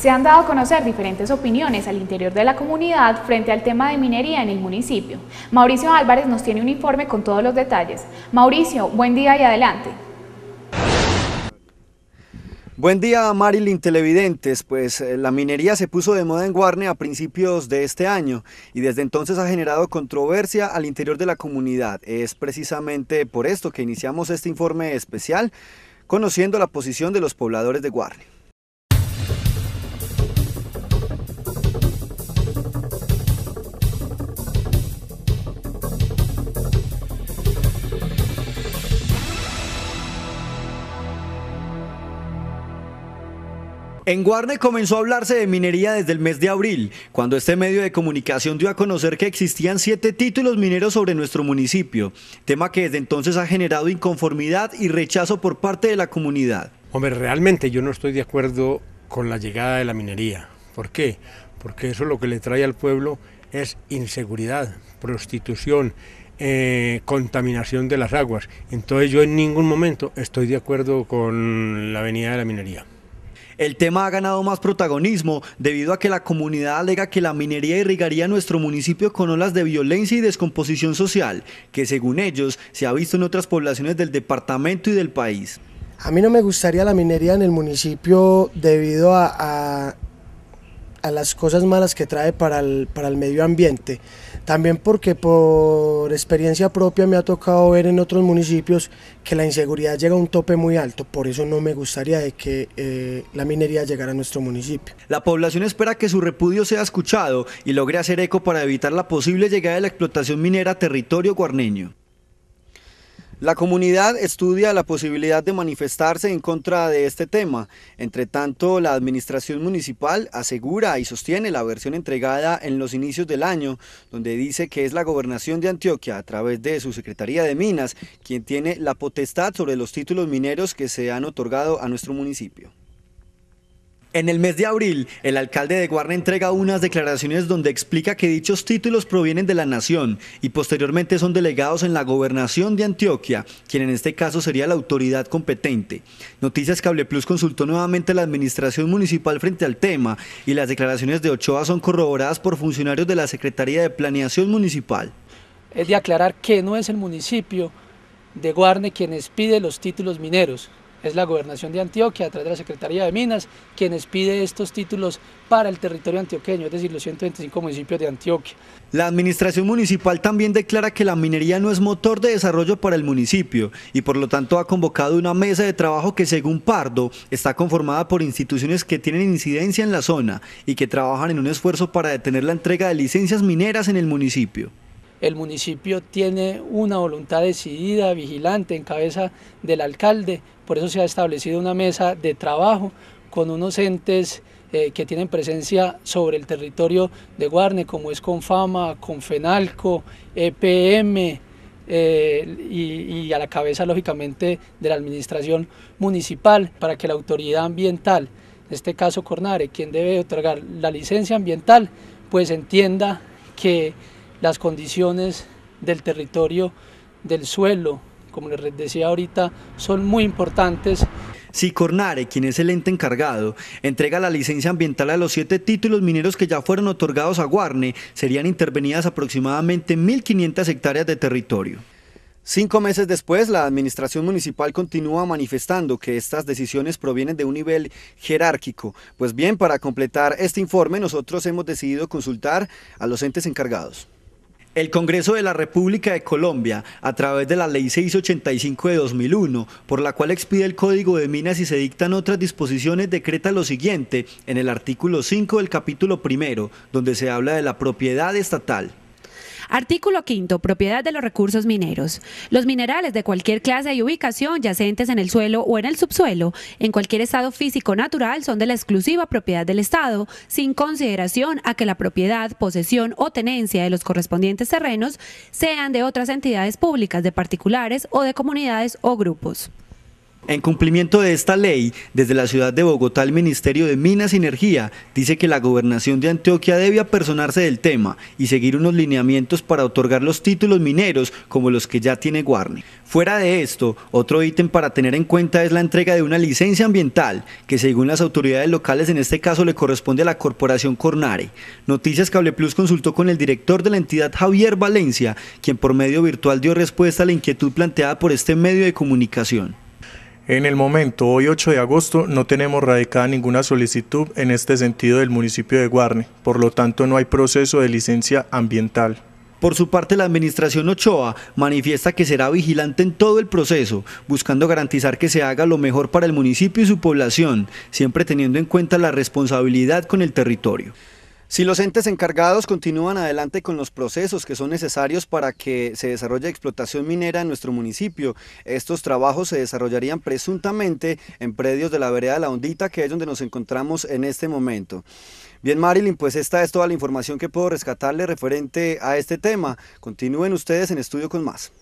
Se han dado a conocer diferentes opiniones al interior de la comunidad frente al tema de minería en el municipio. Mauricio Álvarez nos tiene un informe con todos los detalles. Mauricio, buen día y adelante. Buen día Marilyn Televidentes, pues eh, la minería se puso de moda en Guarne a principios de este año y desde entonces ha generado controversia al interior de la comunidad. Es precisamente por esto que iniciamos este informe especial conociendo la posición de los pobladores de Guarne. En Guarne comenzó a hablarse de minería desde el mes de abril, cuando este medio de comunicación dio a conocer que existían siete títulos mineros sobre nuestro municipio, tema que desde entonces ha generado inconformidad y rechazo por parte de la comunidad. Hombre, realmente yo no estoy de acuerdo con la llegada de la minería. ¿Por qué? Porque eso lo que le trae al pueblo es inseguridad, prostitución, eh, contaminación de las aguas. Entonces yo en ningún momento estoy de acuerdo con la venida de la minería. El tema ha ganado más protagonismo debido a que la comunidad alega que la minería irrigaría nuestro municipio con olas de violencia y descomposición social, que según ellos se ha visto en otras poblaciones del departamento y del país. A mí no me gustaría la minería en el municipio debido a, a las cosas malas que trae para el, medio ambiente. También porque por experiencia propia me ha tocado ver en otros municipios que la inseguridad llega a un tope muy alto, por eso no me gustaría de que eh, la minería llegara a nuestro municipio. La población espera que su repudio sea escuchado y logre hacer eco para evitar la posible llegada de la explotación minera a territorio guarneño. La comunidad estudia la posibilidad de manifestarse en contra de este tema. Entre tanto, la administración municipal asegura y sostiene la versión entregada en los inicios del año, donde dice que es la gobernación de Antioquia, a través de su Secretaría de Minas, quien tiene la potestad sobre los títulos mineros que se han otorgado a nuestro municipio. En el mes de abril, el alcalde de Guarne entrega unas declaraciones donde explica que dichos títulos provienen de la nación y posteriormente son delegados en la gobernación de Antioquia, quien en este caso sería la autoridad competente. Noticias Cable Plus consultó nuevamente a la administración municipal frente al tema y las declaraciones de Ochoa son corroboradas por funcionarios de la Secretaría de Planeación Municipal. Es de aclarar que no es el municipio de Guarne quienes pide los títulos mineros, es la Gobernación de Antioquia, a través de la Secretaría de Minas, quienes pide estos títulos para el territorio antioqueño, es decir, los 125 municipios de Antioquia. La administración municipal también declara que la minería no es motor de desarrollo para el municipio y por lo tanto ha convocado una mesa de trabajo que según Pardo está conformada por instituciones que tienen incidencia en la zona y que trabajan en un esfuerzo para detener la entrega de licencias mineras en el municipio el municipio tiene una voluntad decidida, vigilante, en cabeza del alcalde, por eso se ha establecido una mesa de trabajo con unos entes eh, que tienen presencia sobre el territorio de Guarne, como es Confama, Confenalco, EPM, eh, y, a la cabeza lógicamente de la administración municipal para que la autoridad ambiental, en este caso Cornare, quien debe otorgar la licencia ambiental, pues entienda que las condiciones del territorio, del suelo, como les decía ahorita, son muy importantes. Si Cornare, quien es el ente encargado, entrega la licencia ambiental a los siete títulos mineros que ya fueron otorgados a Guarne, serían intervenidas aproximadamente 1.500 hectáreas de territorio. Cinco meses después, la administración municipal continúa manifestando que estas decisiones provienen de un nivel jerárquico. Pues bien, para completar este informe, nosotros hemos decidido consultar a los entes encargados. El Congreso de la República de Colombia, a través de la Ley 685 de 2001, por la cual expide el Código de Minas y se dictan otras disposiciones, decreta lo siguiente en el artículo 5 del capítulo primero, donde se habla de la propiedad estatal. Artículo 5. Propiedad de los recursos mineros. Los minerales de cualquier clase y ubicación yacentes en el suelo o en el subsuelo, en cualquier estado físico natural, son de la exclusiva propiedad del Estado, sin consideración a que la propiedad, posesión o tenencia de los correspondientes terrenos sean de otras entidades públicas, de particulares o de comunidades o grupos. En cumplimiento de esta ley, desde la ciudad de Bogotá, el Ministerio de Minas y Energía dice que la gobernación de Antioquia debe apersonarse del tema y seguir unos lineamientos para otorgar los títulos mineros como los que ya tiene Guarne. Fuera de esto, otro ítem para tener en cuenta es la entrega de una licencia ambiental, que según las autoridades locales en este caso le corresponde a la corporación Cornare. Noticias Cable Plus consultó con el director de la entidad Javier Valencia, quien por medio virtual dio respuesta a la inquietud planteada por este medio de comunicación. En el momento, hoy 8 de agosto, no tenemos radicada ninguna solicitud en este sentido del municipio de Guarne, por lo tanto no hay proceso de licencia ambiental. Por su parte, la administración Ochoa manifiesta que será vigilante en todo el proceso, buscando garantizar que se haga lo mejor para el municipio y su población, siempre teniendo en cuenta la responsabilidad con el territorio. Si los entes encargados continúan adelante con los procesos que son necesarios para que se desarrolle explotación minera en nuestro municipio, estos trabajos se desarrollarían presuntamente en predios de la vereda de La Hondita, que es donde nos encontramos en este momento. Bien, Marilyn, pues esta es toda la información que puedo rescatarle referente a este tema. Continúen ustedes en estudio con más.